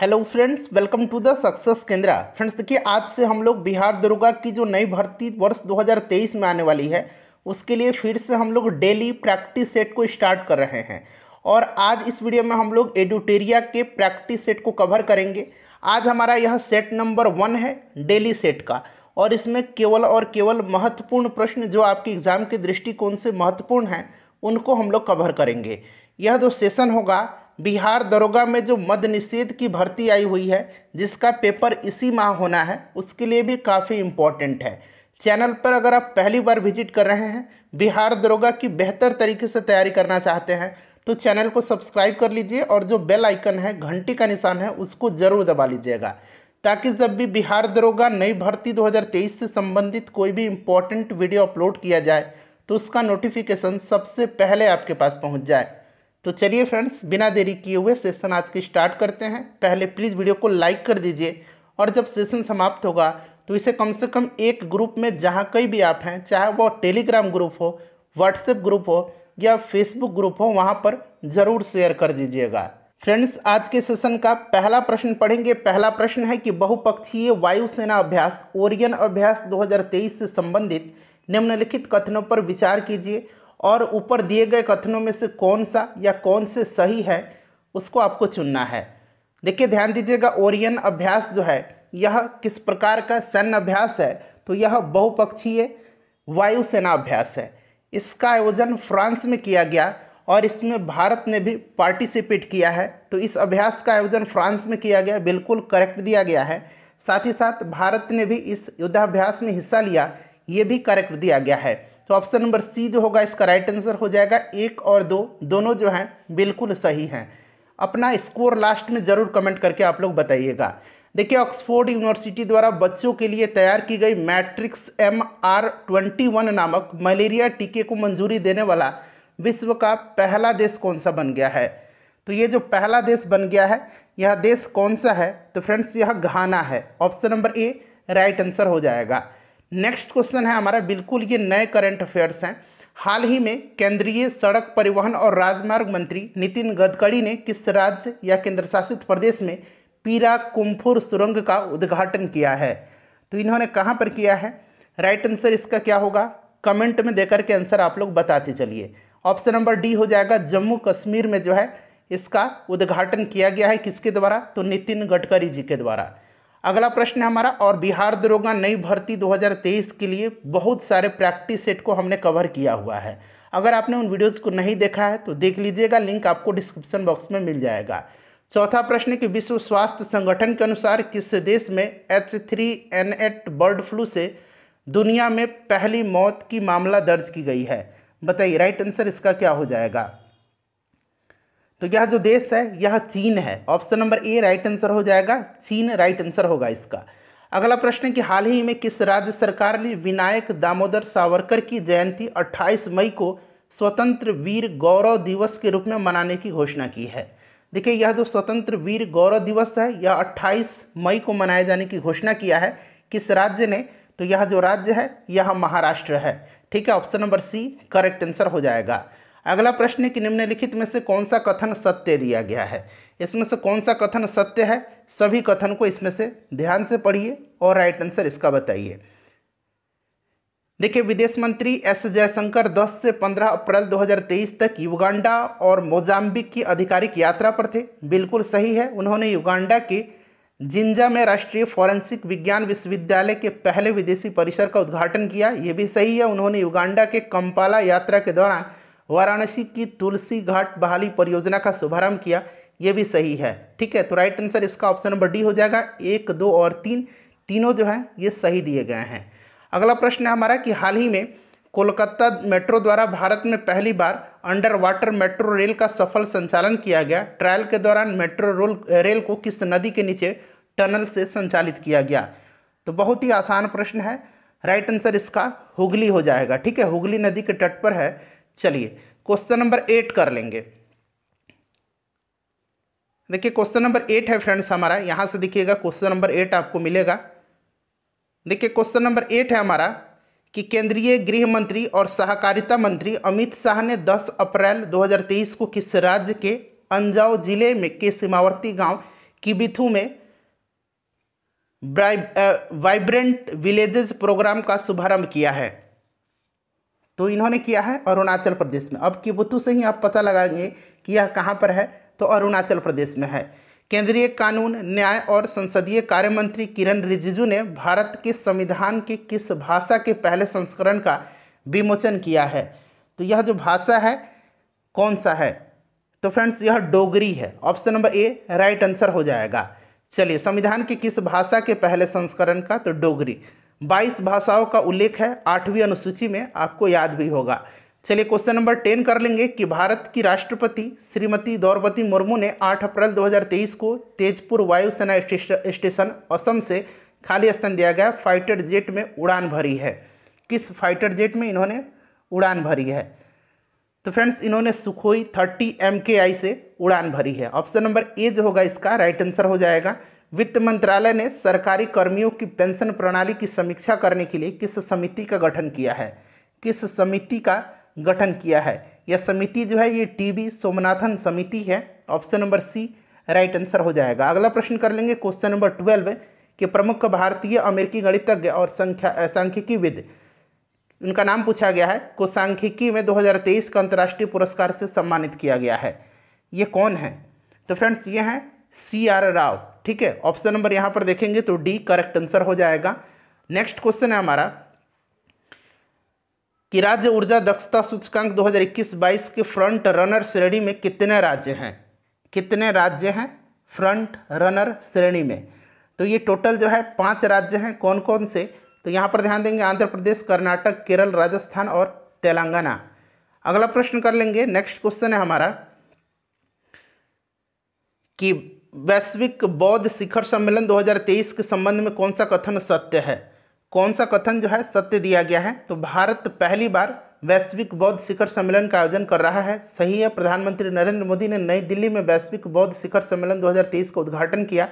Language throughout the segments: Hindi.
hello friends welcome to the success Kendra friends देखिए आज से हम लोग बिहार दुर्गा की जो नई भर्ती वर्ष 2023 में आने वाली है उसके लिए फिर से हम लोग डेली प्रैक्टिस सेट को स्टार्ट कर रहे हैं और आज इस वीडियो में हम लोग एडुटेरिया के प्रैक्टिस सेट को कवर करेंगे आज हमारा यह सेट नंबर वन है डेली सेट का और इसमें केवल और केवल महत्वपूर्ण प्रश्न जो आपके एग्ज़ाम के दृष्टिकोण से महत्वपूर्ण हैं उनको हम लोग कवर करेंगे यह जो सेशन होगा बिहार दरोगा में जो मद निषेध की भर्ती आई हुई है जिसका पेपर इसी माह होना है उसके लिए भी काफ़ी इम्पोर्टेंट है चैनल पर अगर आप पहली बार विजिट कर रहे हैं बिहार दरोगा की बेहतर तरीके से तैयारी करना चाहते हैं तो चैनल को सब्सक्राइब कर लीजिए और जो बेल आइकन है घंटी का निशान है उसको ज़रूर दबा लीजिएगा ताकि जब भी बिहार दरोगा नई भर्ती 2023 से संबंधित कोई भी इम्पोर्टेंट वीडियो अपलोड किया जाए तो उसका नोटिफिकेशन सबसे पहले आपके पास पहुंच जाए तो चलिए फ्रेंड्स बिना देरी किए हुए सेशन आज की स्टार्ट करते हैं पहले प्लीज़ वीडियो को लाइक कर दीजिए और जब सेशन समाप्त होगा तो इसे कम से कम एक ग्रुप में जहाँ कहीं भी आप हैं चाहे वो टेलीग्राम ग्रुप हो व्हाट्सएप ग्रुप हो या फेसबुक ग्रुप हो वहाँ पर ज़रूर शेयर कर दीजिएगा फ्रेंड्स आज के सेशन का पहला प्रश्न पढ़ेंगे पहला प्रश्न है कि बहुपक्षीय वायुसेना अभ्यास ओरियन अभ्यास 2023 से संबंधित निम्नलिखित कथनों पर विचार कीजिए और ऊपर दिए गए कथनों में से कौन सा या कौन से सही है उसको आपको चुनना है देखिए ध्यान दीजिएगा ओरियन अभ्यास जो है यह किस प्रकार का सैन्य अभ्यास है तो यह बहुपक्षीय वायुसेना अभ्यास है इसका आयोजन फ्रांस में किया गया और इसमें भारत ने भी पार्टिसिपेट किया है तो इस अभ्यास का आयोजन फ्रांस में किया गया बिल्कुल करेक्ट दिया गया है साथ ही साथ भारत ने भी इस युद्धाभ्यास में हिस्सा लिया ये भी करेक्ट दिया गया है तो ऑप्शन नंबर सी जो होगा इसका राइट आंसर हो जाएगा एक और दो दोनों जो हैं बिल्कुल सही हैं अपना स्कोर लास्ट में ज़रूर कमेंट करके आप लोग बताइएगा देखिए ऑक्सफोर्ड यूनिवर्सिटी द्वारा बच्चों के लिए तैयार की गई Matrix M R twenty one नामक मलेरिया टीके को मंजूरी देने वाला विश्व का पहला देश कौन सा बन गया है तो ये जो पहला देश बन गया है यह देश कौन सा है तो फ्रेंड्स यह घाना है option number A right answer हो जाएगा नेक्स्ट क्वेश्चन है हमारा बिल्कुल ये नए करंट अफेयर्स हैं हाल ही में केंद्रीय सड़क परिवहन और राजमार्ग मंत्री नितिन गडकरी ने किस राज्य या केंद्रशासित प्रदेश में पीरा कुम्फुर सुरंग का उद्घाटन किया है तो इन्होंने कहाँ पर किया है राइट आंसर इसका क्या होगा कमेंट में देकर के आंसर आप लोग बताते चलिए ऑप्शन नंबर डी हो जाएगा जम्मू कश्मीर में जो है इसका उद्घाटन किया गया है किसके द्वारा तो नितिन गडकरी जी के द्वारा अगला प्रश्न है हमारा और बिहार दरोगा नई भर्ती 2023 के लिए बहुत सारे प्रैक्टिस सेट को हमने कवर किया हुआ है अगर आपने उन वीडियोज़ को नहीं देखा है तो देख लीजिएगा लिंक आपको डिस्क्रिप्शन बॉक्स में मिल जाएगा चौथा प्रश्न कि विश्व स्वास्थ्य संगठन के अनुसार किस देश में H three N eight bird flu से दुनिया में पहली मौत की मामला दर्ज की गई है बताइए राइट आंसर इसका क्या हो जाएगा तो यह जो देश है यह चीन है option number A right answer हो जाएगा चीन राइट आंसर होगा इसका अगला प्रश्न है कि हाल ही में किस राज्य सरकार ने विनायक दामोदर सावरकर की जयंती 28 मई को स्वतंत्र वीर गौरव दिवस के रूप में मनाने की घोषणा की है देखिए यह जो स्वतंत्र वीर गौरव दिवस है यह 28 मई को मनाए जाने की घोषणा किया है किस राज्य ने तो यह जो राज्य है यह महाराष्ट्र है ठीक है option number C correct answer हो जाएगा अगला प्रश्न है कि निम्नलिखित में से कौन सा कथन सत्य दिया गया है इसमें से कौन सा कथन सत्य है सभी कथन को इसमें से ध्यान से पढ़िए और राइट आंसर इसका बताइए देखिए विदेश मंत्री एस जयशंकर 10 से 15 अप्रैल 2023 तक युगांडा और मोजाम्बिक की आधिकारिक यात्रा पर थे बिल्कुल सही है उन्होंने युगांडा के जिंजा में राष्ट्रीय फॉरेंसिक विज्ञान विश्वविद्यालय के पहले विदेशी परिसर का उद्घाटन किया ये भी सही है उन्होंने युगांडा के कंपाला यात्रा के दौरान वाराणसी की तुलसी घाट बहाली परियोजना का शुभारंभ किया ये भी सही है ठीक है तो राइट आंसर इसका ऑप्शन नंबर डी हो जाएगा एक दो और तीन तीनों जो हैं ये सही दिए गए हैं अगला प्रश्न है हमारा कि हाल ही में कोलकाता मेट्रो द्वारा भारत में पहली बार अंडर वाटर मेट्रो रेल का सफल संचालन किया गया ट्रायल के दौरान मेट्रो रोल रेल को किस नदी के नीचे टनल से संचालित किया गया तो बहुत ही आसान प्रश्न है राइट आंसर इसका हुगली हो जाएगा ठीक है हुगली नदी के तट पर है चलिए क्वेश्चन नंबर एट कर लेंगे देखिए क्वेश्चन नंबर एट है फ्रेंड्स हमारा यहाँ से देखिएगा क्वेश्चन नंबर एट आपको मिलेगा देखिए क्वेश्चन नंबर एट है हमारा कि केंद्रीय गृह मंत्री और सहकारिता मंत्री अमित शाह ने 10 अप्रैल 2023 को किस राज्य के अंजाव जिले में के सीमावर्ती गांव किबिथू में वाइब्रेंट विलेजेस प्रोग्राम का शुभारंभ किया है तो इन्होंने किया है अरुणाचल प्रदेश में अब किबुतू से ही आप पता लगाएंगे कि यह कहाँ पर है तो अरुणाचल प्रदेश में है केंद्रीय कानून न्याय और संसदीय कार्य मंत्री किरण रिजिजू ने भारत के संविधान के किस भाषा के पहले संस्करण का विमोचन किया है तो यह जो भाषा है कौन सा है तो फ्रेंड्स यह डोगरी है option number A right answer हो जाएगा चलिए संविधान के किस भाषा के पहले संस्करण का तो डोगरी बाईस भाषाओं का उल्लेख है आठवीं अनुसूची में आपको याद भी होगा चलिए क्वेश्चन नंबर टेन कर लेंगे कि भारत की राष्ट्रपति श्रीमती द्रौपदी मुर्मू ने 8 अप्रैल 2023 को तेजपुर वायुसेना स्टेशन असम से खाली स्थान दिया गया फाइटर जेट में उड़ान भरी है किस फाइटर जेट में इन्होंने उड़ान भरी है तो फ्रेंड्स इन्होंने सुखोई थर्टी एम से उड़ान भरी है ऑप्शन नंबर ए जो होगा इसका राइट आंसर हो जाएगा वित्त मंत्रालय ने सरकारी कर्मियों की पेंशन प्रणाली की समीक्षा करने के लिए किस समिति का गठन किया है किस समिति का गठन किया है यह समिति जो है ये टीबी सोमनाथन समिति है option number C right answer हो जाएगा अगला प्रश्न कर लेंगे क्वेश्चन नंबर ट्वेल्व के प्रमुख भारतीय अमेरिकी गणितज्ञ और संख्या सांख्यिकीविद उनका नाम पूछा गया है को सांख्यिकी में 2023 का अंतर्राष्ट्रीय पुरस्कार से सम्मानित किया गया है ये कौन है तो फ्रेंड्स ये हैं सी आर राव ठीक है ऑप्शन नंबर यहां पर देखेंगे तो डी करेक्ट आंसर हो जाएगा नेक्स्ट क्वेश्चन है हमारा कि राज्य ऊर्जा दक्षता सूचकांक 2021-22 के फ्रंट रनर श्रेणी में कितने राज्य हैं कितने राज्य हैं फ्रंट रनर श्रेणी में तो ये टोटल जो है पांच राज्य हैं कौन कौन से तो यहाँ पर ध्यान देंगे आंध्र प्रदेश कर्नाटक केरल राजस्थान और तेलंगाना अगला प्रश्न कर लेंगे नेक्स्ट क्वेश्चन है हमारा कि वैश्विक बौद्ध शिखर सम्मेलन 2023 के संबंध में कौन सा कथन सत्य है कौन सा कथन जो है सत्य दिया गया है तो भारत पहली बार वैश्विक बौद्ध शिखर सम्मेलन का आयोजन कर रहा है सही है प्रधानमंत्री नरेंद्र मोदी ने नई दिल्ली में वैश्विक बौद्ध शिखर सम्मेलन 2023 का उद्घाटन किया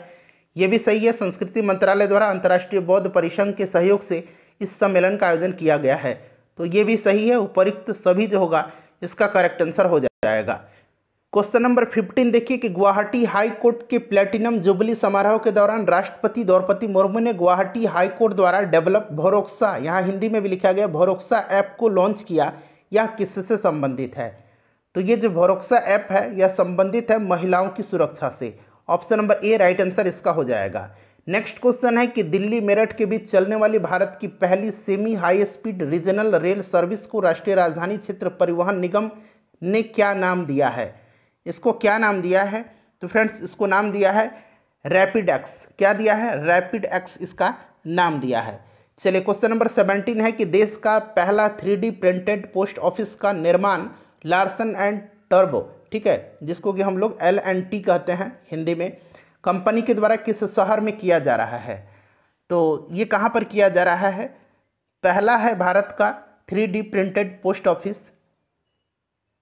ये भी सही है संस्कृति मंत्रालय द्वारा अंतर्राष्ट्रीय बौद्ध परिसंघ के सहयोग से इस सम्मेलन का आयोजन किया गया है तो ये भी सही है उपरुक्त सभी जो होगा इसका करेक्ट आंसर हो जाएगा क्वेश्चन नंबर फिफ्टीन देखिए कि गुवाहाटी हाई कोर्ट के प्लेटिनम जुबली समारोह के दौरान राष्ट्रपति द्रौपदी मुर्मू ने गुवाहाटी हाई कोर्ट द्वारा डेवलप भोरोक्सा यहाँ हिंदी में भी लिखा गया भोरोक्सा ऐप को लॉन्च किया यह किससे संबंधित है तो ये जो भोरोक्सा ऐप है यह संबंधित है महिलाओं की सुरक्षा से option number A right answer इसका हो जाएगा नेक्स्ट क्वेश्चन है कि दिल्ली मेरठ के बीच चलने वाली भारत की पहली semi high speed regional rail service को राष्ट्रीय राजधानी क्षेत्र परिवहन निगम ने क्या नाम दिया है इसको क्या नाम दिया है तो फ्रेंड्स इसको नाम दिया है रैपिड एक्स क्या दिया है रैपिड एक्स इसका नाम दिया है चलिए क्वेश्चन नंबर सेवेंटीन है कि देश का पहला थ्री प्रिंटेड पोस्ट ऑफिस का निर्माण लार्सन एंड टर्बो ठीक है जिसको कि हम लोग एल एंड टी कहते हैं हिंदी में कंपनी के द्वारा किस शहर में किया जा रहा है तो ये कहाँ पर किया जा रहा है पहला है भारत का थ्री प्रिंटेड पोस्ट ऑफिस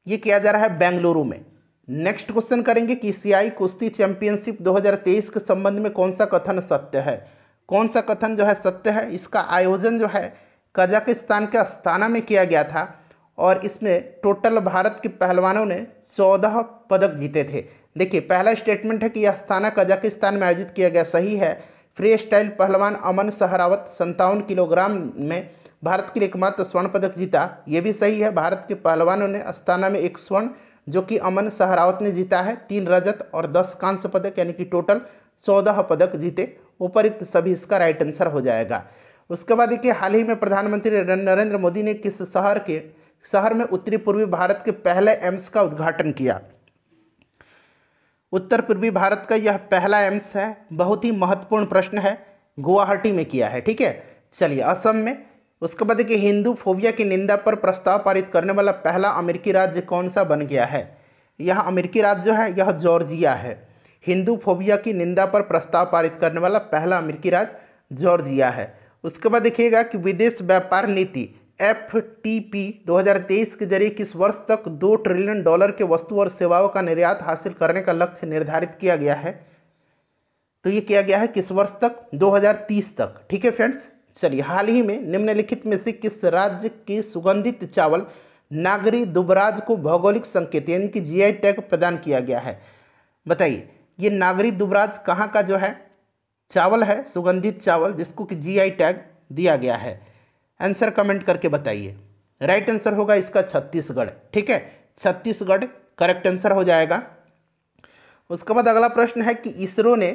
ये किया जा रहा है बेंगलुरु में नेक्स्ट क्वेश्चन करेंगे कि सीआई कुश्ती चैंपियनशिप 2023 के संबंध में कौन सा कथन सत्य है कौन सा कथन जो है सत्य है इसका आयोजन जो है कजाकिस्तान के अस्ताना में किया गया था और इसमें टोटल भारत के पहलवानों ने 14 पदक जीते थे देखिए पहला स्टेटमेंट है कि यह अस्ताना कजाकिस्तान में आयोजित किया गया सही है फ्री स्टाइल पहलवान अमन सहरावत संतावन किलोग्राम में भारत के लिए एकमात्र स्वर्ण पदक जीता ये भी सही है भारत के पहलवानों ने अस्ताना में एक स्वर्ण जो कि अमन सहरावत ने जीता है तीन रजत और दस कांस्य पदक यानी कि टोटल चौदह पदक जीते उपयुक्त सभी इसका राइट आंसर हो जाएगा उसके बाद देखिए हाल ही में प्रधानमंत्री नरेंद्र मोदी ने किस शहर के शहर में उत्तरी पूर्वी भारत के पहले एम्स का उद्घाटन किया उत्तर पूर्वी भारत का यह पहला एम्स है बहुत ही महत्वपूर्ण प्रश्न है गुवाहाटी में किया है ठीक है चलिए असम में उसके बाद देखिए हिंदू फोबिया की निंदा पर प्रस्ताव पारित करने वाला पहला अमेरिकी राज्य कौन सा बन गया है यह अमेरिकी राज्य जो है यह जॉर्जिया है हिंदू फोबिया की निंदा पर प्रस्ताव पारित करने वाला पहला अमेरिकी राज्य जॉर्जिया है उसके बाद देखिएगा कि विदेश व्यापार नीति एफ टी पी दो के जरिए किस वर्ष तक दो ट्रिलियन डॉलर के वस्तु और सेवाओं का निर्यात हासिल करने का लक्ष्य निर्धारित किया गया है तो ये किया गया है किस वर्ष तक 2030 तक ठीक है फ्रेंड्स चलिए हाल ही में निम्नलिखित में से किस राज्य के सुगंधित चावल नागरी दुबराज को भौगोलिक संकेत यानी कि जीआई टैग प्रदान किया गया है बताइए ये नागरी दुबराज कहाँ का जो है चावल है सुगंधित चावल जिसको कि जीआई टैग दिया गया है आंसर कमेंट करके बताइए राइट आंसर होगा इसका छत्तीसगढ़ ठीक है छत्तीसगढ़ करेक्ट आंसर हो जाएगा उसके बाद अगला प्रश्न है कि इसरो ने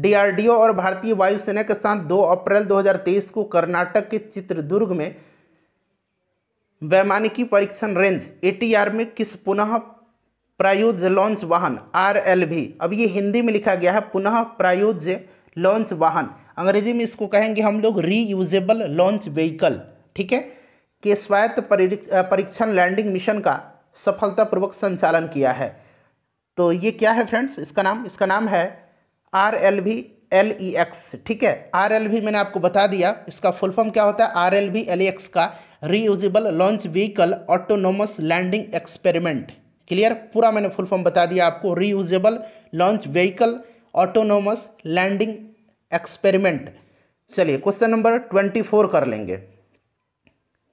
डीआरडीओ और भारतीय वायुसेना के साथ 2 अप्रैल 2023 को कर्नाटक के चित्रदुर्ग में वैमानिकी परीक्षण रेंज एटीआर में किस पुनः प्रायोज्य लॉन्च वाहन आर एल भी अब ये हिंदी में लिखा गया है पुनः प्रायोज्य लॉन्च वाहन अंग्रेजी में इसको कहेंगे हम लोग रीयूजेबल लॉन्च व्हीकल ठीक है के स्वायत्त परीक्षण लैंडिंग मिशन का सफलतापूर्वक संचालन किया है तो ये क्या है फ्रेंड्स इसका नाम इसका नाम है R L V L E X ठीक है आर एल वी मैंने आपको बता दिया इसका फुल फॉर्म क्या होता है R L V L E X का usable launch vehicle autonomous landing experiment clear पूरा मैंने फुल फॉर्म बता दिया आपको usable launch vehicle autonomous landing experiment चलिए क्वेश्चन नंबर ट्वेंटी फोर कर लेंगे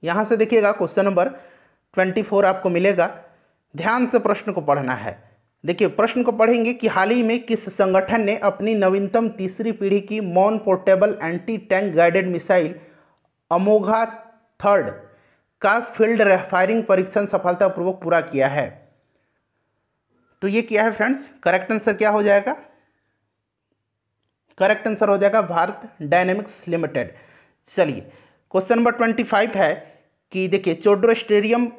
यहाँ से देखिएगा क्वेश्चन नंबर ट्वेंटी फोर आपको मिलेगा ध्यान से प्रश्न को पढ़ना है देखिए प्रश्न को पढ़ेंगे कि हाल ही में किस संगठन ने अपनी नवीनतम तीसरी पीढ़ी की man portable anti tank guided missile Amogha third का फील्ड फायरिंग परीक्षण सफलतापूर्वक पूरा किया है तो ये किया है फ्रेंड्स करेक्ट आंसर क्या हो जाएगा करेक्ट आंसर हो जाएगा भारत डायनेमिक्स लिमिटेड चलिए क्वेश्चन नंबर ट्वेंटी फाइव है कि देखिए चोड्रो स्टेडियम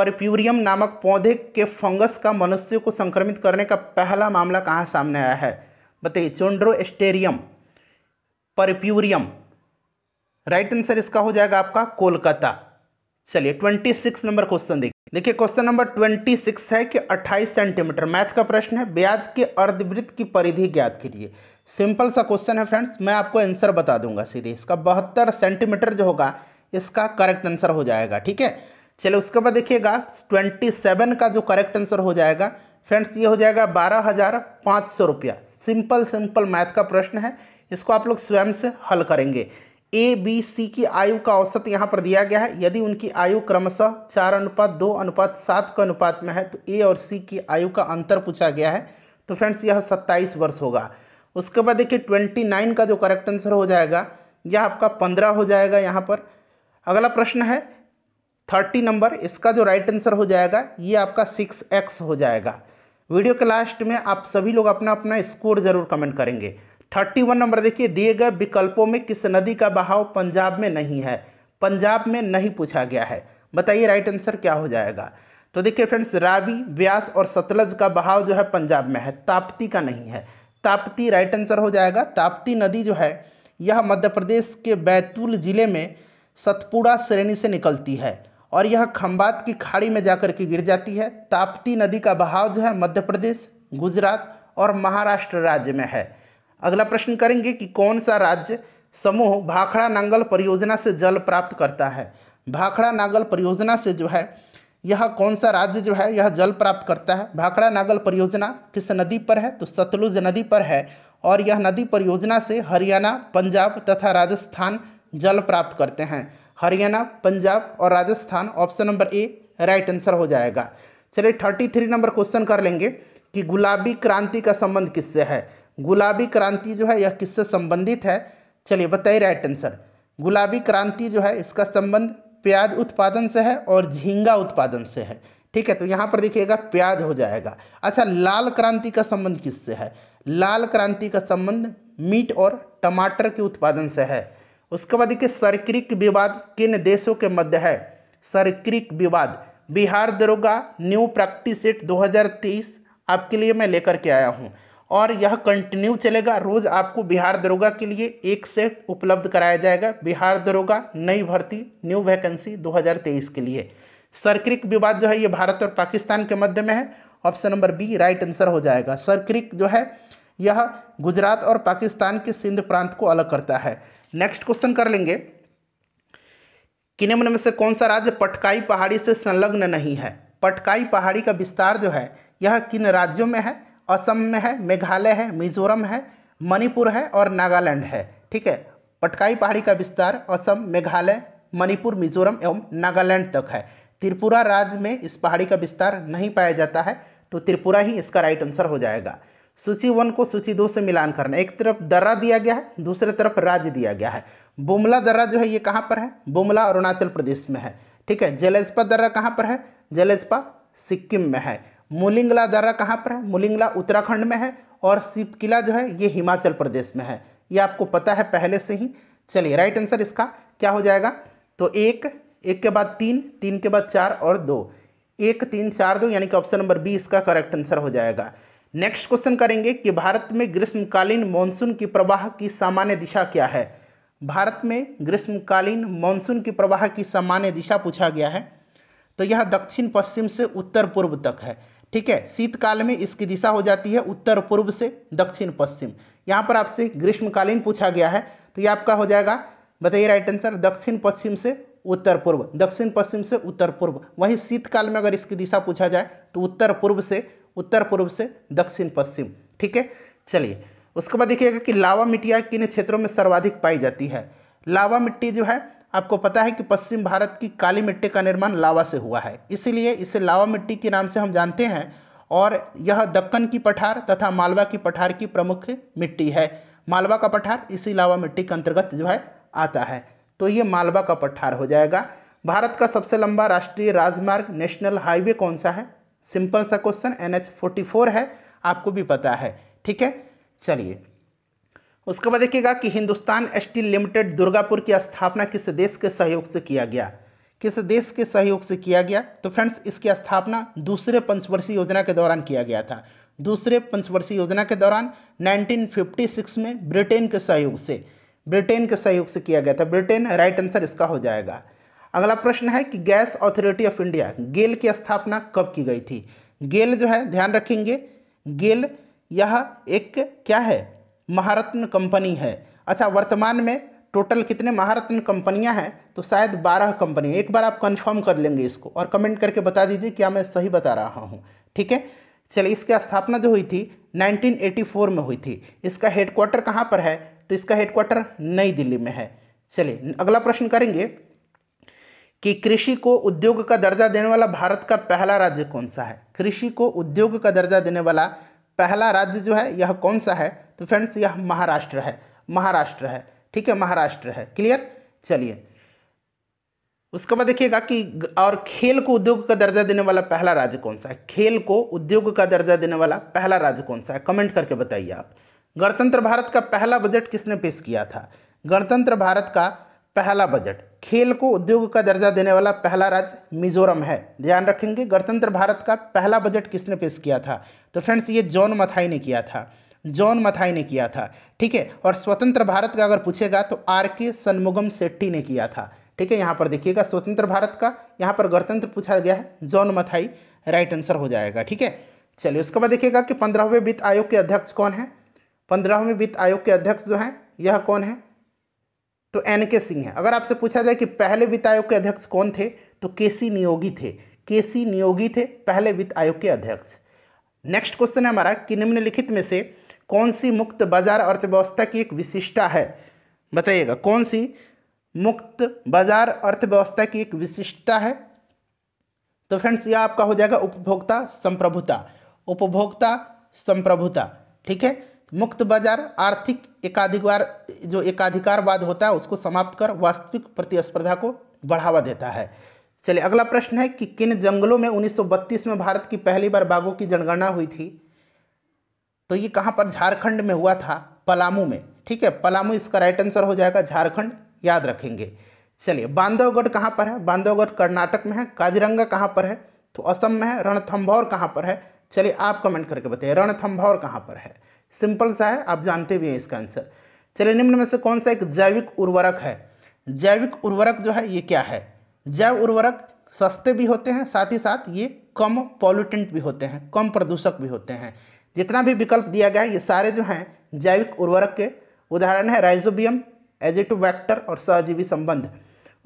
परप्यूरियम नामक पौधे के फंगस का मनुष्य को संक्रमित करने का पहला मामला कहाँ सामने आया है बताइए chondrostereum purpureum right answer इसका हो जाएगा आपका कोलकाता चलिए ट्वेंटी सिक्स नंबर क्वेश्चन देखिए देखिए क्वेश्चन नंबर ट्वेंटी सिक्स है कि अट्ठाईस सेंटीमीटर मैथ का प्रश्न है ब्याज के अर्धवृत्त की परिधि ज्ञात कीजिए सिंपल सा क्वेश्चन है फ्रेंड्स मैं आपको आंसर बता दूंगा सीधे इसका बहत्तर सेंटीमीटर जो होगा इसका करेक्ट आंसर हो जाएगा ठीक है चलो उसके बाद देखिएगा ट्वेंटी सेवन का जो करेक्ट आंसर हो जाएगा फ्रेंड्स ये हो जाएगा बारह हज़ार पाँच सौ रुपया सिंपल सिंपल मैथ का प्रश्न है इसको आप लोग स्वयं से हल करेंगे ए बी सी की आयु का औसत यहाँ पर दिया गया है यदि उनकी आयु क्रमशः चार अनुपात दो अनुपात सात के अनुपात में है तो ए और सी की आयु का अंतर पूछा गया है तो फ्रेंड्स यह सत्ताईस वर्ष होगा उसके बाद देखिए ट्वेंटी नाइन का जो करेक्ट आंसर हो जाएगा यह आपका पंद्रह हो जाएगा यहाँ पर अगला प्रश्न है थर्टी नंबर इसका जो राइट आंसर हो जाएगा ये आपका सिक्स एक्स हो जाएगा वीडियो के लास्ट में आप सभी लोग अपना अपना स्कोर जरूर कमेंट करेंगे थर्टी वन नंबर देखिए दिए गए विकल्पों में किस नदी का बहाव पंजाब में नहीं है पंजाब में नहीं पूछा गया है बताइए राइट आंसर क्या हो जाएगा तो देखिए फ्रेंड्स रावी व्यास और सतलज का बहाव जो है पंजाब में है ताप्ती का नहीं है ताप्ती राइट आंसर हो जाएगा ताप्ती नदी जो है यह मध्य प्रदेश के बैतूल ज़िले में सतपुड़ा श्रेणी से निकलती है और यह खम्बात की खाड़ी में जाकर के गिर जाती है ताप्ती नदी का बहाव जो है मध्य प्रदेश गुजरात और महाराष्ट्र राज्य में है अगला प्रश्न करेंगे कि कौन सा राज्य समूह भाखड़ा नांगल परियोजना से जल प्राप्त करता है भाखड़ा नांगल परियोजना से जो है यह कौन सा राज्य जो है यह जल प्राप्त करता है भाखड़ा नागल परियोजना किस नदी पर है तो सतलुज नदी पर है और यह नदी परियोजना से हरियाणा पंजाब तथा राजस्थान जल प्राप्त करते हैं हरियाणा पंजाब और Rajasthan option number A right answer हो जाएगा चलिए थर्टी थ्री नंबर क्वेश्चन कर लेंगे कि गुलाबी क्रांति का संबंध किससे है गुलाबी क्रांति जो है यह किससे संबंधित है चलिए बताइए राइट आंसर गुलाबी क्रांति जो है इसका संबंध प्याज उत्पादन से है और झींगा उत्पादन से है ठीक है तो यहाँ पर देखिएगा प्याज हो जाएगा अच्छा लाल क्रांति का संबंध किससे है लाल क्रांति का संबंध मीट और टमाटर के उत्पादन से है उसके बाद देखिए सरक्रिक विवाद किन देशों के मध्य है सरक्रिक विवाद बिहार दरोगा न्यू प्रैक्टिस एट 2023 आपके लिए मैं लेकर के आया हूँ और यह कंटिन्यू चलेगा रोज़ आपको बिहार दरोगा के लिए एक सेट उपलब्ध कराया जाएगा बिहार दरोगा नई भर्ती न्यू वैकेंसी 2023 के लिए सरक्रिक विवाद जो है ये भारत और पाकिस्तान के मध्य में है option number B right answer हो जाएगा सरक्रिक जो है यह गुजरात और पाकिस्तान के सिंध प्रांत को अलग करता है नेक्स्ट क्वेश्चन कर लेंगे किनेमन में से कौन सा राज्य पटकाई पहाड़ी से संलग्न नहीं है पटकाई पहाड़ी का विस्तार जो है यह किन राज्यों में है असम में है मेघालय है मिजोरम है मणिपुर है और नागालैंड है ठीक है पटकाई पहाड़ी का विस्तार असम मेघालय मणिपुर मिजोरम एवं नागालैंड तक है त्रिपुरा राज्य में इस पहाड़ी का विस्तार नहीं पाया जाता है तो त्रिपुरा ही इसका राइट आंसर हो जाएगा सूची वन को सूची दो से मिलान करना एक तरफ दर्रा दिया गया है दूसरे तरफ राज्य दिया गया है बुमला दर्रा जो है ये कहाँ पर है बुमला अरुणाचल प्रदेश में है ठीक है जलेजपा दर्रा कहाँ पर है जलेजपा सिक्किम में है मुलिंगला दर्रा कहाँ पर है मुलिंगला उत्तराखंड में है और सिपकिला जो है ये हिमाचल प्रदेश में है ये आपको पता है पहले से ही चलिए राइट आंसर इसका क्या हो जाएगा तो एक एक के बाद तीन तीन के बाद चार और दो एक तीन चार दो यानी कि ऑप्शन नंबर बी इसका करेक्ट आंसर हो जाएगा नेक्स्ट क्वेश्चन करेंगे कि भारत में ग्रीष्मकालीन मानसून की प्रवाह की सामान्य दिशा क्या है भारत में ग्रीष्मकालीन मानसून की प्रवाह की सामान्य दिशा पूछा गया है तो यह दक्षिण पश्चिम से उत्तर पूर्व तक है ठीक है शीतकाल में इसकी दिशा हो जाती है उत्तर पूर्व से दक्षिण पश्चिम यहाँ पर आपसे ग्रीष्मकालीन पूछा गया है तो यह आपका हो जाएगा बताइए राइट आंसर दक्षिण पश्चिम से उत्तर पूर्व दक्षिण पश्चिम से उत्तर पूर्व वहीं शीतकाल में अगर इसकी दिशा पूछा जाए तो उत्तर पूर्व से उत्तर पूर्व से दक्षिण पश्चिम ठीक है चलिए उसके बाद देखिएगा कि लावा मिट्टियाँ किन क्षेत्रों में सर्वाधिक पाई जाती है लावा मिट्टी जो है आपको पता है कि पश्चिम भारत की काली मिट्टी का निर्माण लावा से हुआ है इसीलिए इसे लावा मिट्टी के नाम से हम जानते हैं और यह दक्कन की पठार तथा मालवा की पठार की प्रमुख मिट्टी है मालवा का पठार इसी लावा मिट्टी के अंतर्गत जो है आता है तो ये मालवा का पठार हो जाएगा भारत का सबसे लंबा राष्ट्रीय राजमार्ग नेशनल हाईवे कौन सा है सिंपल सा question N H forty four है आपको भी पता है ठीक है चलिए उसके बाद देखिएगा कि हिंदुस्तान स्टील लिमिटेड दुर्गापुर की स्थापना किस देश के सहयोग से किया गया किस देश के सहयोग से किया गया तो फ्रेंड्स इसकी स्थापना दूसरे पंचवर्षीय योजना के दौरान किया गया था दूसरे पंचवर्षीय योजना के दौरान 1956 में ब्रिटेन के सहयोग से ब्रिटेन के सहयोग से किया गया था ब्रिटेन राइट आंसर इसका हो जाएगा अगला प्रश्न है कि gas authority of India GAIL की स्थापना कब की गई थी गेल जो है ध्यान रखेंगे गेल यह एक क्या है महारत्न कंपनी है अच्छा वर्तमान में टोटल कितने महारत्न कंपनियां हैं तो शायद बारह कंपनी एक बार आप कंफर्म कर लेंगे इसको और कमेंट करके बता दीजिए क्या मैं सही बता रहा हूँ ठीक है चलिए इसकी स्थापना जो हुई थी 1984 में हुई थी इसका हेडक्वार्टर कहाँ पर है तो इसका हेडक्वार्टर नई दिल्ली में है चलिए अगला प्रश्न करेंगे कि कृषि को उद्योग का दर्जा देने वाला भारत का पहला राज्य कौन सा है कृषि को उद्योग का दर्जा देने वाला पहला राज्य जो है यह कौन सा है तो फ्रेंड्स यह महाराष्ट्र है महाराष्ट्र है ठीक है महाराष्ट्र है क्लियर चलिए उसके बाद देखिएगा कि और खेल को उद्योग का दर्जा देने वाला पहला राज्य कौन सा है खेल को उद्योग का दर्जा देने वाला पहला राज्य कौन सा है कमेंट करके बताइए आप गणतंत्र भारत का पहला बजट किसने पेश किया था गणतंत्र भारत का पहला बजट खेल को उद्योग का दर्जा देने वाला पहला राज्य मिजोरम है ध्यान रखेंगे गणतंत्र भारत का पहला बजट किसने पेश किया था तो फ्रेंड्स ये जॉन मथाई ने किया था जॉन मथाई ने किया था ठीक है और स्वतंत्र भारत का अगर पूछेगा तो आर के सन्मुगम शेट्टी ने किया था ठीक है यहाँ पर देखिएगा स्वतंत्र भारत का यहाँ पर गणतंत्र पूछा गया है जॉन मथाई राइट आंसर हो जाएगा ठीक है चलिए उसके बाद देखिएगा कि पंद्रहवें वित्त आयोग के अध्यक्ष कौन है पंद्रहवें वित्त आयोग के अध्यक्ष जो हैं यह कौन है तो एन के सिंह है अगर आपसे पूछा जाए कि पहले वित्त आयोग के अध्यक्ष कौन थे तो के सी नियोगी थे के सी नियोगी थे पहले वित्त आयोग के अध्यक्ष नेक्स्ट क्वेश्चन है हमारा कि निम्नलिखित में से कौन सी मुक्त बाजार अर्थव्यवस्था की एक विशिष्टता है बताइएगा कौन सी मुक्त बाजार अर्थव्यवस्था की एक विशिष्टता है तो फ्रेंड्स यह आपका हो जाएगा उपभोक्ता संप्रभुता उपभोक्ता संप्रभुता ठीक है मुक्त बाजार आर्थिक एकाधिकार जो एकाधिकारवाद होता है उसको समाप्त कर वास्तविक प्रतिस्पर्धा को बढ़ावा देता है चलिए अगला प्रश्न है कि किन जंगलों में 1932 में भारत की पहली बार बाघों की जनगणना हुई थी तो ये कहाँ पर झारखंड में हुआ था पलामू में ठीक है पलामू इसका राइट आंसर हो जाएगा झारखंड याद रखेंगे चलिए बांधवगढ़ कहाँ पर है बांधवगढ़ कर्नाटक में है काजिरंगा कहाँ पर है तो असम में है रणथम्भौर कहाँ पर है चलिए आप कमेंट करके बताइए रणथम्भौर कहाँ पर है सिंपल सा है आप जानते भी हैं इसका आंसर चलिए निम्न में से कौन सा एक जैविक उर्वरक है जैविक उर्वरक जो है ये क्या है जैव उर्वरक सस्ते भी होते हैं साथ ही साथ ये कम पॉल्यूटेंट भी होते हैं कम प्रदूषक भी होते हैं जितना भी विकल्प दिया गया है ये सारे जो हैं जैविक उर्वरक के उदाहरण है राइजोबियम वैक्टर और सहजीवी संबंध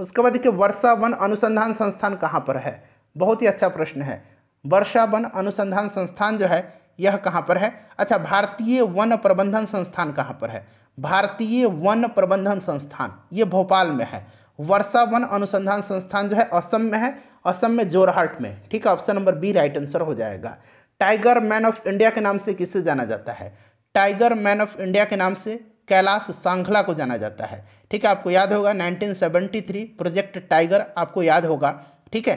उसके बाद देखिए वर्षा वन अनुसंधान संस्थान कहाँ पर है बहुत ही अच्छा प्रश्न है वर्षा वन अनुसंधान संस्थान जो है यह कहाँ पर है अच्छा भारतीय वन प्रबंधन संस्थान कहाँ पर है भारतीय वन प्रबंधन संस्थान ये भोपाल में है वर्षा वन अनुसंधान संस्थान जो है असम में है असम में जोरहाट में ठीक है option number B right answer हो जाएगा टाइगर मैन ऑफ इंडिया के नाम से किसे जाना जाता है टाइगर मैन ऑफ इंडिया के नाम से कैलाश सांखला को जाना जाता है ठीक है आपको याद होगा 1973 प्रोजेक्ट टाइगर आपको याद होगा ठीक है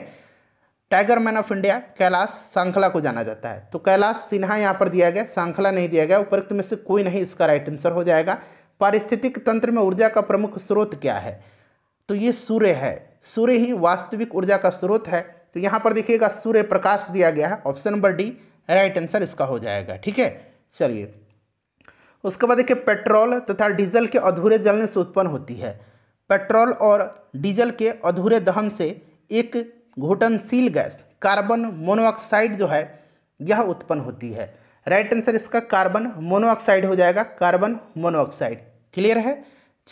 tiger man of India Kailash Sankhala को जाना जाता है तो कैलाश सिन्हा यहाँ पर दिया गया सांखला नहीं दिया गया उपरोक्त में से कोई नहीं इसका राइट आंसर हो जाएगा पारिस्थितिक तंत्र में ऊर्जा का प्रमुख स्रोत क्या है तो ये सूर्य है सूर्य ही वास्तविक ऊर्जा का स्रोत है तो यहाँ पर देखिएगा सूर्य प्रकाश दिया गया है option number D right answer इसका हो जाएगा ठीक है चलिए उसके बाद देखिए पेट्रोल तथा डीजल के अधूरे जलने से उत्पन्न होती है पेट्रोल और डीजल के अधूरे दहन से एक घुटनशील गैस कार्बन मोनोऑक्साइड जो है यह उत्पन्न होती है राइट आंसर इसका कार्बन मोनोऑक्साइड हो जाएगा कार्बन मोनोऑक्साइड क्लियर है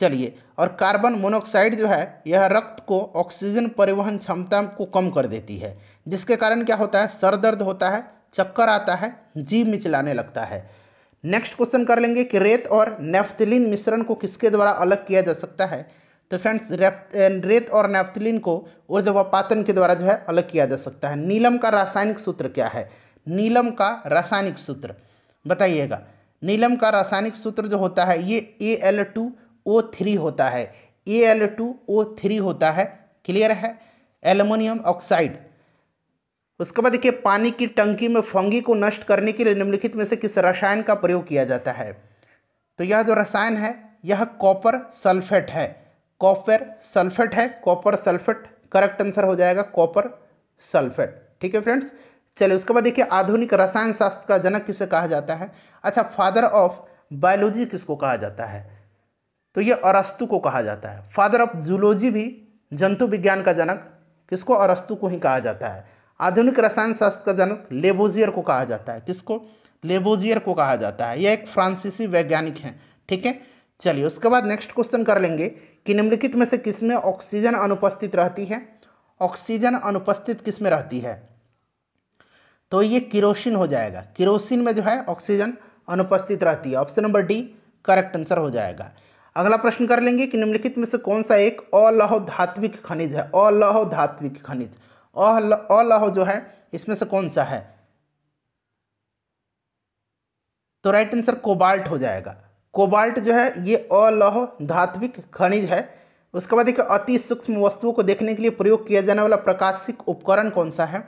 चलिए और कार्बन मोनोऑक्साइड जो है यह रक्त को ऑक्सीजन परिवहन क्षमता को कम कर देती है जिसके कारण क्या होता है सर दर्द होता है चक्कर आता है जीव मिचलाने लगता है नेक्स्ट क्वेश्चन कर लेंगे कि रेत और नेफ्थलिन मिश्रण को किसके द्वारा अलग किया जा सकता है तो फ्रेंड्स रेत और नेफ्थलिन को ऊर्ध्वपातन के द्वारा जो है अलग किया जा सकता है नीलम का रासायनिक सूत्र क्या है नीलम का रासायनिक सूत्र बताइएगा नीलम का रासायनिक सूत्र जो होता है ये A L two O three होता है A L two O three होता है क्लियर है एलुमिनियम ऑक्साइड उसके बाद देखिए पानी की टंकी में फंगी को नष्ट करने के लिए निम्नलिखित में से किस रसायन का प्रयोग किया जाता है तो यह जो रसायन है यह कॉपर सल्फेट है कॉपर सल्फेट है कॉपर सल्फेट करेक्ट आंसर हो जाएगा कॉपर सल्फेट ठीक है फ्रेंड्स चलिए उसके बाद देखिए आधुनिक रसायन शास्त्र का जनक किसे कहा जाता है अच्छा फादर ऑफ बायोलॉजी किसको कहा जाता है तो ये अरस्तु को कहा जाता है फादर ऑफ जूलॉजी भी जंतु विज्ञान का जनक किसको अरस्तु को ही कहा जाता है आधुनिक रसायन शास्त्र का जनक लेबोजियर को कहा जाता है किसको लेबोजियर को कहा जाता है यह एक फ्रांसीसी वैज्ञानिक हैं ठीक है चलिए उसके बाद नेक्स्ट क्वेश्चन कर लेंगे कि निम्नलिखित में से किस में ऑक्सीजन अनुपस्थित रहती है ऑक्सीजन अनुपस्थित किस में रहती है तो ये किरोसिन हो जाएगा किरोसिन में जो है ऑक्सीजन अनुपस्थित रहती है option number D correct answer हो जाएगा अगला प्रश्न कर लेंगे कि निम्नलिखित में से कौन सा एक अलहो धात्विक खनिज है अलहो धात्विक खनिज अलहो जो है इसमें से कौन सा है तो राइट आंसर कोबाल्ट हो जाएगा कोबाल्ट जो है ये अलौह धात्विक खनिज है उसके बाद देखिए अति सूक्ष्म वस्तुओं को देखने के लिए प्रयोग किया जाने वाला प्रकाशिक उपकरण कौन सा है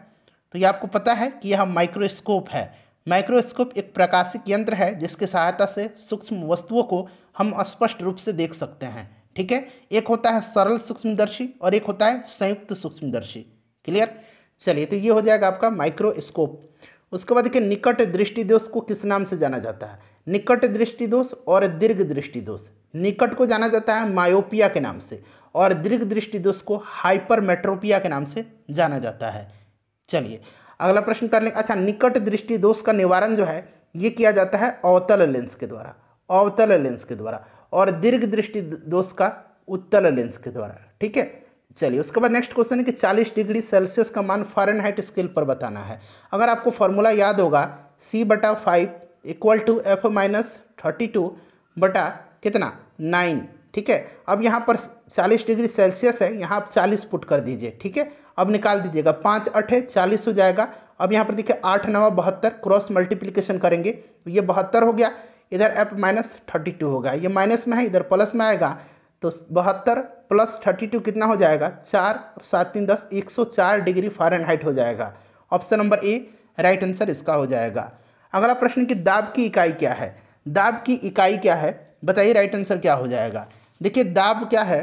तो ये आपको पता है कि यह माइक्रोस्कोप है माइक्रोस्कोप एक प्रकाशिक यंत्र है जिसके सहायता से सूक्ष्म वस्तुओं को हम स्पष्ट रूप से देख सकते हैं ठीक है एक होता है सरल सूक्ष्मदर्शी और एक होता है संयुक्त सूक्ष्मदर्शी क्लियर चलिए तो ये हो जाएगा आपका माइक्रोस्कोप उसके बाद देखिए निकट दृष्टि दोष को किस नाम से जाना जाता है निकट दृष्टि दोष और दीर्घ दृष्टि दोष निकट को जाना जाता है मायोपिया के नाम से और दीर्घ दृष्टि दोष को हाइपर मेट्रोपिया के नाम से जाना जाता है चलिए अगला प्रश्न कर ले अच्छा निकट दृष्टि दोष का निवारण जो है ये किया जाता है अवतल लेंस के द्वारा अवतल लेंस के द्वारा और दीर्घ दृष्टि दोष का उत्तल लेंस के द्वारा ठीक है चलिए उसके बाद नेक्स्ट क्वेश्चन है कि 40 डिग्री सेल्सियस का मान फॉरन हाइट स्केल पर बताना है अगर आपको फॉर्मूला याद होगा सी बटा five equal to F minus thirty two बटा कितना नाइन ठीक है अब यहाँ पर चालीस डिग्री सेल्सियस है यहाँ आप चालीस पुट कर दीजिए ठीक है अब निकाल दीजिएगा पाँच अठे चालीस हो जाएगा अब यहाँ पर देखिए आठ नवा बहत्तर क्रॉस मल्टीप्लीकेशन करेंगे तो ये बहत्तर हो गया इधर एफ माइनस थर्टी टू होगा ये माइनस में है इधर प्लस में आएगा तो बहत्तर प्लस थर्टी टू कितना हो जाएगा चार और सात तीन दस एक सौ चार डिग्री फारेनहाइट हो जाएगा option number A right answer इसका हो जाएगा अगला प्रश्न कि दाब की इकाई क्या है दाब की इकाई क्या है बताइए राइट आंसर क्या हो जाएगा देखिए दाब क्या है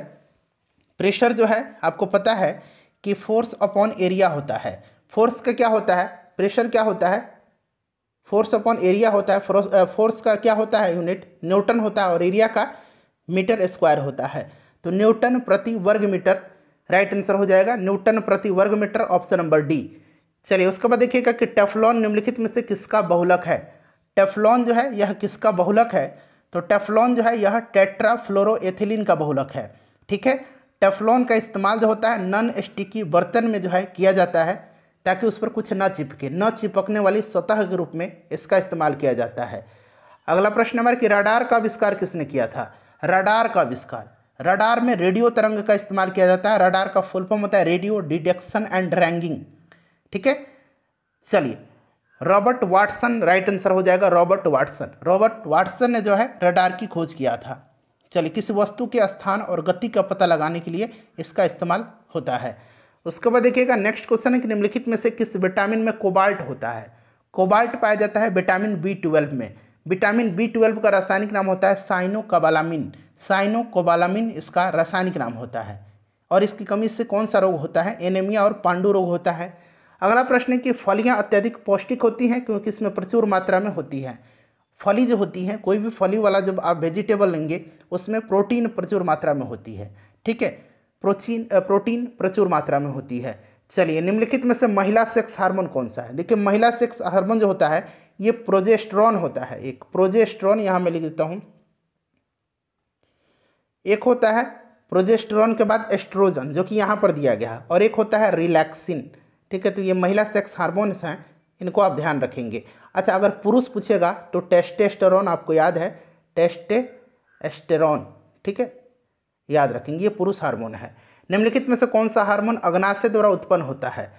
प्रेशर जो है आपको पता है कि फोर्स अपॉन एरिया होता है फोर्स का क्या होता है प्रेशर क्या होता है फोर्स अपॉन एरिया होता है फोर्स का क्या होता है यूनिट न्यूटन होता है और एरिया का मीटर स्क्वायर होता है तो न्यूटन प्रति वर्ग मीटर राइट आंसर हो जाएगा न्यूटन प्रति वर्ग मीटर ऑप्शन नंबर डी चलिए उसके बाद देखिएगा कि टेफलॉन निम्नलिखित में से किसका बहुलक है टेफलॉन जो है यह किसका बहुलक है तो टेफलॉन जो है यह टेट्राफ्लोरोएथिलीन का बहुलक है ठीक है टेफलॉन का इस्तेमाल जो होता है नन स्टिकी बर्तन में जो है किया जाता है ताकि उस पर कुछ ना चिपके न चिपकने वाली सतह के रूप में इसका इस्तेमाल किया जाता है अगला प्रश्न हमारे कि रडार का आविष्कार किसने किया था रडार का आविष्कार रडार में रेडियो तरंग का इस्तेमाल किया जाता है रडार का फुल फॉर्म होता है रेडियो डिडेक्शन एंड रैंगिंग ठीक है चलिए रॉबर्ट वाटसन राइट आंसर हो जाएगा रॉबर्ट वाटसन रॉबर्ट वाटसन ने जो है रडार की खोज किया था चलिए किसी वस्तु के स्थान और गति का पता लगाने के लिए इसका इस्तेमाल होता है उसके बाद देखिएगा नेक्स्ट क्वेश्चन है कि निम्नलिखित में से किस विटामिन में कोबाल्ट होता है कोबाल्ट पाया जाता है विटामिन बी ट्वेल्व में विटामिन बी ट्वेल्व का रासायनिक नाम होता है साइनोकोबालामिन साइनोकोबालामिन इसका रासायनिक नाम होता है और इसकी कमी से कौन सा रोग होता है एनेमिया और पांडु रोग होता है अगला प्रश्न है कि फलियाँ अत्यधिक पौष्टिक होती हैं क्योंकि इसमें प्रचुर मात्रा में होती है फली जो होती है कोई भी फली वाला जब आप वेजिटेबल लेंगे उसमें प्रोटीन प्रचुर मात्रा में होती है ठीक है प्रोटीन प्रोटीन प्रचुर मात्रा में होती है चलिए निम्नलिखित में से महिला सेक्स हार्मोन कौन सा है देखिए महिला सेक्स हार्मोन जो होता है ये प्रोजेस्ट्रॉन होता है एक प्रोजेस्ट्रॉन यहाँ मैं लिख देता हूँ एक होता है प्रोजेस्ट्रॉन के बाद एस्ट्रोजन जो कि यहाँ पर दिया गया है और एक होता है रिलैक्सिन ठीक है तो ये महिला सेक्स हार्मोन्स हैं इनको आप ध्यान रखेंगे अच्छा अगर पुरुष पूछेगा तो टेस्टेस्टेरॉन आपको याद है टेस्टेस्टेरॉन ठीक है याद रखेंगे ये पुरुष हार्मोन है निम्नलिखित में से कौन सा हार्मोन अग्नाशय द्वारा उत्पन्न होता है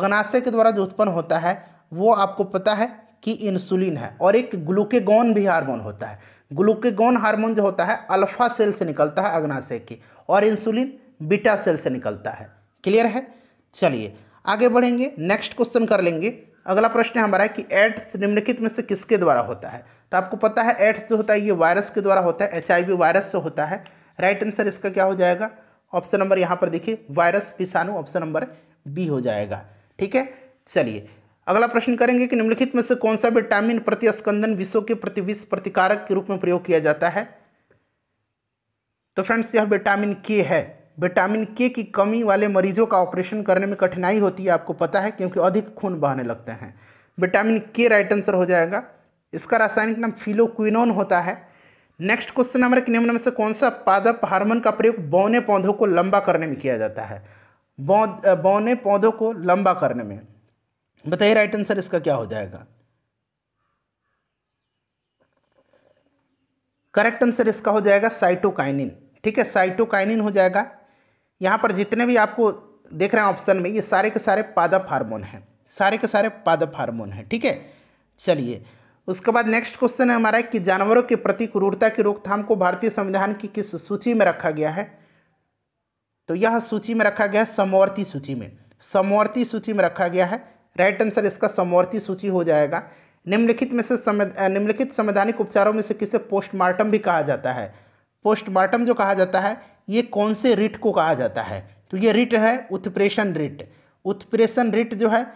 अग्नाशय के द्वारा जो उत्पन्न होता है वो आपको पता है कि इंसुलिन है और एक ग्लूकेगोन भी हार्मोन होता है ग्लूकेगॉन हार्मोन जो होता है अल्फा सेल से निकलता है अग्नाशय की और इंसुलिन बीटा सेल से निकलता है क्लियर है चलिए आगे बढ़ेंगे नेक्स्ट क्वेश्चन कर लेंगे अगला प्रश्न हमारा है कि एड्स निम्नलिखित में से किसके द्वारा होता है तो आपको पता है एड्स जो होता है ये वायरस के द्वारा होता है एच वायरस से होता है राइट right आंसर इसका क्या हो जाएगा ऑप्शन नंबर यहाँ पर देखिए वायरस विषाणु ऑप्शन नंबर बी हो जाएगा ठीक है चलिए अगला प्रश्न करेंगे कि निम्नलिखित में से कौन सा विटामिन प्रतिस्कंदन विषों के प्रति विष प्रतिकारक के रूप में प्रयोग किया जाता है तो फ्रेंड्स यह विटामिन के है विटामिन के की कमी वाले मरीजों का ऑपरेशन करने में कठिनाई होती है आपको पता है क्योंकि अधिक खून बहने लगते हैं विटामिन के राइट आंसर हो जाएगा इसका रासायनिक नाम फिलोक्विनोन होता है नेक्स्ट क्वेश्चन हमारे निम्न में से कौन सा पादप हार्मोन का प्रयोग बौने पौधों को लंबा करने में किया जाता है बौने पौधों को लंबा करने में बताइए राइट आंसर इसका क्या हो जाएगा करेक्ट आंसर इसका हो जाएगा साइटोकाइनिन ठीक है साइटोकाइनिन हो जाएगा यहाँ पर जितने भी आपको देख रहे हैं ऑप्शन में ये सारे के सारे पादप हार्मोन हैं सारे के सारे पादप हार्मोन हैं ठीक है चलिए उसके बाद नेक्स्ट क्वेश्चन है हमारा कि जानवरों के प्रति क्रूरता की रोकथाम को भारतीय संविधान की किस सूची में रखा गया है तो यह सूची में रखा गया है समवर्ती सूची में समवर्ती सूची में रखा गया है राइट आंसर इसका समवर्ती सूची हो जाएगा निम्नलिखित में से निम्नलिखित संवैधानिक उपचारों में से किसे पोस्टमार्टम भी कहा जाता है पोस्टमार्टम जो कहा जाता है ये कौन से रिट को कहा जाता है तो ये रिट है उत्प्रेषण रिट उत्प्रेषण रिट जो है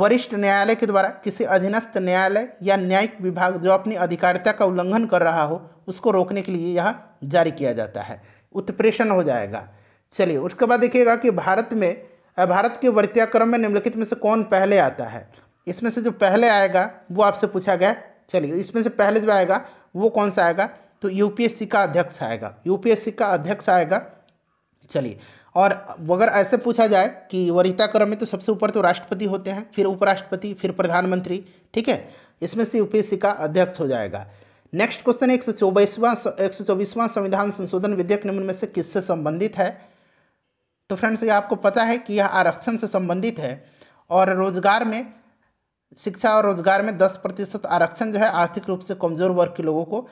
वरिष्ठ न्यायालय के द्वारा किसी अधीनस्थ न्यायालय या न्यायिक विभाग जो अपनी अधिकारिता का उल्लंघन कर रहा हो उसको रोकने के लिए यह जारी किया जाता है उत्प्रेषण हो जाएगा चलिए उसके बाद देखिएगा कि भारत में भारत के वर्त्याक्रम में निम्नलिखित में से कौन पहले आता है इसमें से जो पहले आएगा वो आपसे पूछा गया चलिए इसमें से पहले जो आएगा वो कौन सा आएगा तो यूपीएससी का अध्यक्ष आएगा यूपीएससी का अध्यक्ष आएगा चलिए और अगर ऐसे पूछा जाए कि वरिता क्रम में तो सबसे ऊपर तो राष्ट्रपति होते हैं फिर उपराष्ट्रपति फिर प्रधानमंत्री ठीक है इसमें से यूपीएससी का अध्यक्ष हो जाएगा नेक्स्ट क्वेश्चन एक सौ चौबीसवां एक सौ चौबीसवां संविधान संशोधन विधेयक निम्न में से किससे संबंधित है तो फ्रेंड्स ये आपको पता है कि यह आरक्षण से संबंधित है और रोजगार में शिक्षा और रोजगार में दस प्रतिशत आरक्षण जो है आर्थिक रूप से कमजोर वर्ग के लोगों को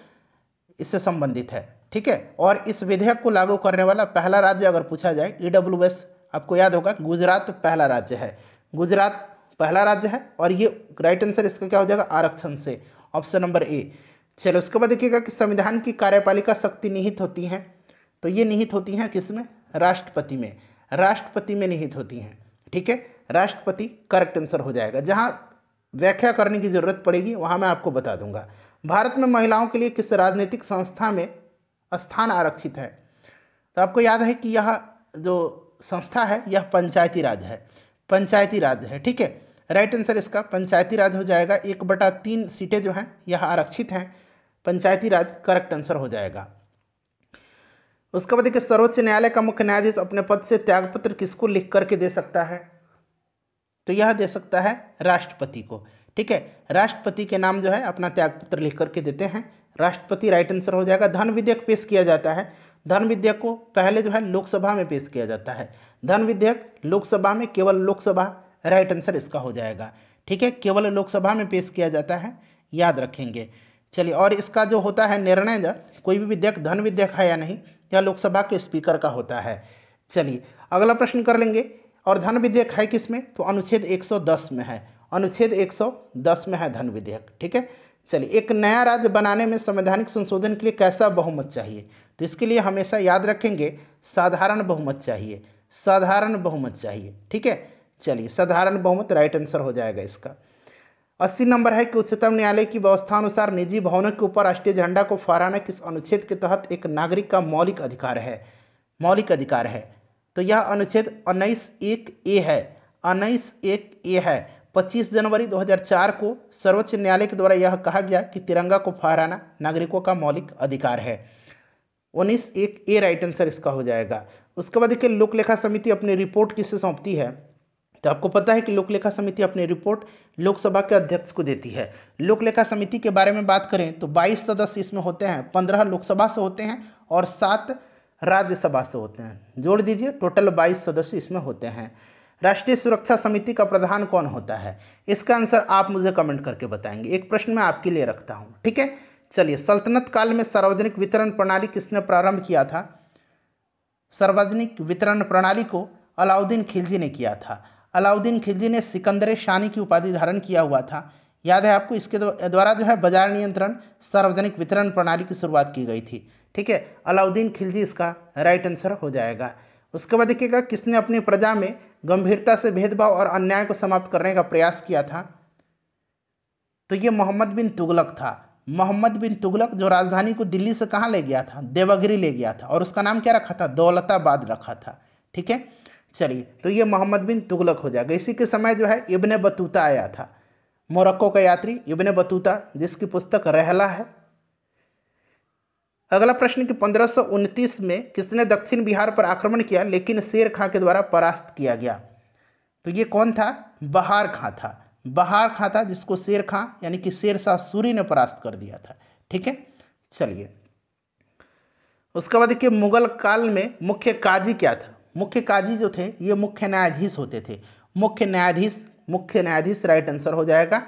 इससे संबंधित है ठीक है और इस विधेयक को लागू करने वाला पहला राज्य अगर पूछा जाए ई e आपको याद होगा गुजरात पहला राज्य है गुजरात पहला राज्य है और ये राइट आंसर इसका क्या हो जाएगा आरक्षण से ऑप्शन नंबर ए चलो उसके बाद देखिएगा कि संविधान की कार्यपालिका शक्ति निहित होती हैं तो ये निहित होती हैं किस में राष्ट्रपति में राष्ट्रपति में निहित होती हैं ठीक है राष्ट्रपति करेक्ट आंसर हो जाएगा जहाँ व्याख्या करने की ज़रूरत पड़ेगी वहाँ मैं आपको बता दूंगा भारत में महिलाओं के लिए किस राजनीतिक संस्था में स्थान आरक्षित है तो आपको याद है कि यह जो संस्था है यह पंचायती राज है पंचायती राज है ठीक है राइट आंसर इसका पंचायती राज हो जाएगा एक बटा तीन सीटें जो हैं यह आरक्षित हैं पंचायती राज करेक्ट आंसर हो जाएगा उसके बाद देखिए सर्वोच्च न्यायालय का मुख्य न्यायाधीश अपने पद से त्यागपत्र किसको लिख करके दे सकता है तो यह दे सकता है राष्ट्रपति को ठीक है राष्ट्रपति के नाम जो है अपना त्यागपत्र लिख करके देते हैं राष्ट्रपति राइट आंसर हो जाएगा धन विधेयक पेश किया जाता है धन विधेयक को पहले जो है लोकसभा में पेश किया जाता है धन विधेयक लोकसभा में केवल लोकसभा राइट आंसर इसका हो जाएगा ठीक है केवल लोकसभा में पेश किया जाता है याद रखेंगे चलिए और इसका जो होता है निर्णय जो कोई भी विधेयक धन विधेयक है या नहीं या लोकसभा के स्पीकर का होता है चलिए अगला प्रश्न कर लेंगे और धन विधेयक है किस में तो अनुच्छेद 110 में है अनुच्छेद 110 में है धन विधेयक ठीक है चलिए एक नया राज्य बनाने में संवैधानिक संशोधन के लिए कैसा बहुमत चाहिए तो इसके लिए हमेशा याद रखेंगे साधारण बहुमत चाहिए साधारण बहुमत चाहिए ठीक है चलिए साधारण बहुमत राइट आंसर हो जाएगा इसका अस्सी नंबर है कि उच्चतम न्यायालय की व्यवस्था अनुसार निजी भवनों के ऊपर राष्ट्रीय झंडा को फहराना किस अनुच्छेद के तहत एक नागरिक का मौलिक अधिकार है मौलिक अधिकार है तो यह अनुच्छेद उन्नीस एक ए है उन्नीस एक ए है 25 जनवरी 2004 को सर्वोच्च न्यायालय के द्वारा यह कहा गया कि तिरंगा को फहराना नागरिकों का मौलिक अधिकार है उन्नीस एक ए राइट आंसर इसका हो जाएगा उसके बाद देखिए लोकलेखा समिति अपनी रिपोर्ट किसे सौंपती है तो आपको पता है कि लोकलेखा समिति अपनी रिपोर्ट लोकसभा के अध्यक्ष को देती है लोकलेखा समिति के बारे में बात करें तो 22 सदस्य इसमें होते हैं 15 लोकसभा से होते हैं और सात राज्यसभा से होते हैं जोड़ दीजिए टोटल 22 सदस्य इसमें होते हैं राष्ट्रीय सुरक्षा समिति का प्रधान कौन होता है इसका आंसर आप मुझे कमेंट करके बताएंगे एक प्रश्न मैं आपके लिए रखता हूँ ठीक है चलिए सल्तनत काल में सार्वजनिक वितरण प्रणाली किसने प्रारंभ किया था सार्वजनिक वितरण प्रणाली को अलाउद्दीन खिलजी ने किया था अलाउद्दीन खिलजी ने सिकंदर शानी की उपाधि धारण किया हुआ था याद है आपको इसके द्वारा जो है बाजार नियंत्रण सार्वजनिक वितरण प्रणाली की शुरुआत की गई थी ठीक है अलाउद्दीन खिलजी इसका राइट आंसर हो जाएगा उसके बाद देखिएगा किसने अपनी प्रजा में गंभीरता से भेदभाव और अन्याय को समाप्त करने का प्रयास किया था तो ये मोहम्मद बिन तुगलक था मोहम्मद बिन तुगलक जो राजधानी को दिल्ली से कहाँ ले गया था देवगिरी ले गया था और उसका नाम क्या रखा था दौलताबाद रखा था ठीक है चलिए तो ये मोहम्मद बिन तुगलक हो जाएगा इसी के समय जो है इबन बतूता आया था मोरक्को का यात्री इबन बतूता जिसकी पुस्तक रहला है अगला प्रश्न कि पंद्रह में किसने दक्षिण बिहार पर आक्रमण किया लेकिन शेर खां के द्वारा परास्त किया गया तो ये कौन था बहार खां था बहार खां था जिसको शेर खां यानी कि शेर शाह सूरी ने परास्त कर दिया था ठीक है चलिए उसके बाद देखिए मुगल काल में मुख्य काजी क्या था मुख्य काजी जो थे ये मुख्य न्यायाधीश होते थे मुख्य न्यायाधीश मुख्य न्यायाधीश राइट आंसर हो जाएगा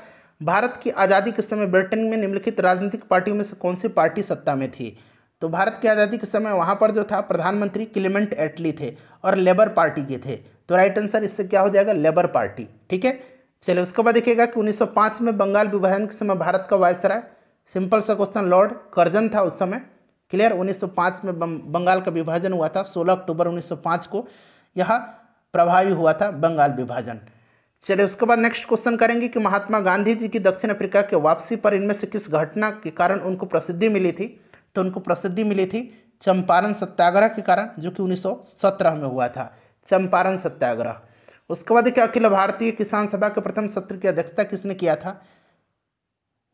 भारत की आज़ादी के समय ब्रिटेन में निम्नलिखित राजनीतिक पार्टियों में से कौन सी पार्टी सत्ता में थी तो भारत की आज़ादी के समय वहाँ पर जो था प्रधानमंत्री क्लिमेंट एटली थे और लेबर पार्टी के थे तो राइट आंसर इससे क्या हो जाएगा लेबर पार्टी ठीक है चलिए उसके बाद देखिएगा कि 1905 में बंगाल विभाजन के समय भारत का वायसराय सिंपल सा क्वेश्चन लॉर्ड कर्जन था उस समय क्लियर 1905 में बंगाल का विभाजन हुआ था 16 अक्टूबर 1905 को यह प्रभावी हुआ था बंगाल विभाजन चलिए उसके बाद नेक्स्ट क्वेश्चन करेंगे कि महात्मा गांधी जी की दक्षिण अफ्रीका के वापसी पर इनमें से किस घटना के कारण उनको प्रसिद्धि मिली थी तो उनको प्रसिद्धि मिली थी चंपारण सत्याग्रह के कारण जो कि 1917 में हुआ था चंपारण सत्याग्रह उसके बाद क्या अखिल भारतीय किसान सभा के प्रथम सत्र की अध्यक्षता किसने किया था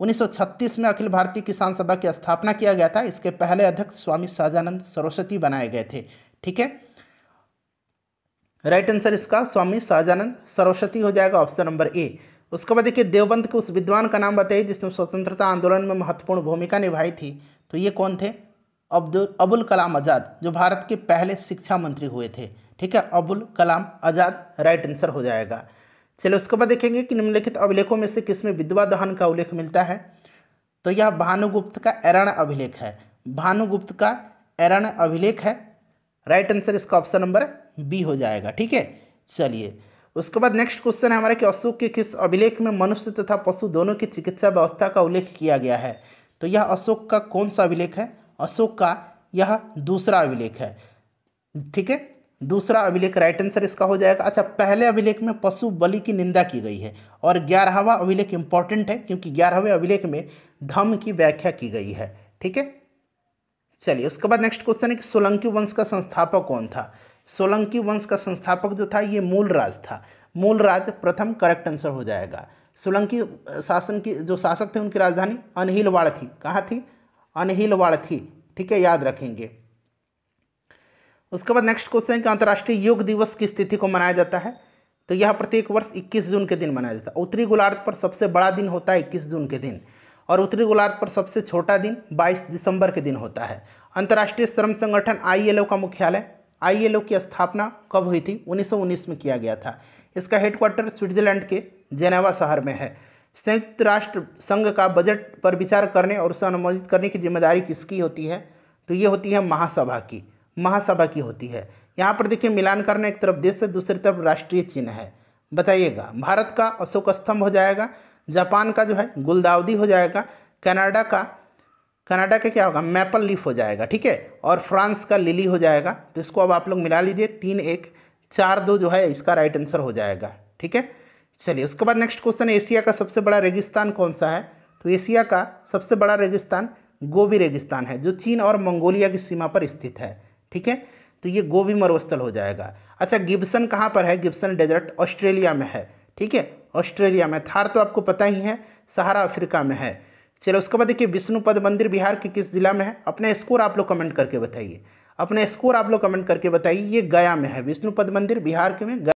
उन्नीस में अखिल भारतीय किसान सभा की स्थापना किया गया था इसके पहले अध्यक्ष स्वामी सहजानंद सरस्वती बनाए गए थे ठीक है राइट आंसर इसका स्वामी शाहजानंद सरस्वती हो जाएगा ऑप्शन नंबर ए उसके बाद देखिए देवबंद के उस विद्वान का नाम बताइए जिसने स्वतंत्रता आंदोलन में महत्वपूर्ण भूमिका निभाई थी तो ये कौन थे अब्दुल अबुल कलाम आज़ाद जो भारत के पहले शिक्षा मंत्री हुए थे ठीक है अबुल कलाम आज़ाद राइट आंसर हो जाएगा चलो उसके बाद देखेंगे कि निम्नलिखित अभिलेखों में से किसमें विधवा दहन का उल्लेख मिलता है तो यह भानुगुप्त का एरण अभिलेख है भानुगुप्त का एरण अभिलेख है राइट आंसर इसका ऑप्शन नंबर बी हो जाएगा ठीक है चलिए उसके बाद नेक्स्ट क्वेश्चन है हमारा कि अशोक के किस अभिलेख में मनुष्य तथा पशु दोनों की चिकित्सा व्यवस्था का उल्लेख किया गया है तो यह अशोक का कौन सा अभिलेख है अशोक का यह दूसरा अभिलेख है ठीक है दूसरा अभिलेख राइट आंसर इसका हो जाएगा अच्छा पहले अभिलेख में पशु बलि की निंदा की गई है और ग्यारहवा अभिलेख इंपॉर्टेंट है क्योंकि ग्यारहवें अभिलेख में धम की व्याख्या की गई है ठीक है चलिए उसके बाद नेक्स्ट क्वेश्चन है कि सोलंकी वंश का संस्थापक कौन था सोलंकी वंश का संस्थापक जो था ये मूलराज था मूलराज प्रथम करेक्ट आंसर हो जाएगा सोलंकी शासन की जो शासक थे उनकी राजधानी अनहिलवाड़ थी कहाँ थी अनहिलवाड़ थी ठीक है याद रखेंगे उसके बाद नेक्स्ट क्वेश्चन है कि अंतर्राष्ट्रीय योग दिवस की तिथि को मनाया जाता है तो यह प्रत्येक वर्ष इक्कीस जून के दिन मनाया जाता है उत्तरी गोलार्ध पर सबसे बड़ा दिन होता है इक्कीस जून के दिन और उत्तरी गोलार्ध पर सबसे छोटा दिन 22 दिसंबर के दिन होता है अंतर्राष्ट्रीय श्रम संगठन आईएलओ का मुख्यालय आईएलओ की स्थापना कब हुई थी 1919 में किया गया था इसका हेडक्वार्टर स्विट्जरलैंड के जेनेवा शहर में है संयुक्त राष्ट्र संघ का बजट पर विचार करने और उसे अनुमोदित करने की जिम्मेदारी किसकी होती है तो ये होती है महासभा की महासभा की होती है यहाँ पर देखिए मिलान करना एक तरफ देश से दूसरी तरफ राष्ट्रीय चिन्ह है बताइएगा भारत का अशोक स्तंभ हो जाएगा जापान का जो है गुलदाउदी हो जाएगा कनाडा का कनाडा का क्या होगा मैपल लीफ हो जाएगा ठीक है और फ्रांस का लिली हो जाएगा तो इसको अब आप लोग मिला लीजिए तीन एक चार दो जो है इसका राइट आंसर हो जाएगा ठीक है चलिए उसके बाद नेक्स्ट क्वेश्चन है एशिया का सबसे बड़ा रेगिस्तान कौन सा है तो एशिया का सबसे बड़ा रेगिस्तान गोभी रेगिस्तान है जो चीन और मंगोलिया की सीमा पर स्थित है ठीक है तो ये गोभी मरुस्थल हो जाएगा अच्छा गिब्सन कहाँ पर है गिब्सन डेजर्ट ऑस्ट्रेलिया में है ठीक है ऑस्ट्रेलिया में थार तो आपको पता ही है सहारा अफ्रीका में है चलो उसके बाद देखिए विष्णुपद मंदिर बिहार के किस जिला में है अपना स्कोर आप लोग कमेंट करके बताइए अपना स्कोर आप लोग कमेंट करके बताइए ये गया में है विष्णुपद मंदिर बिहार के में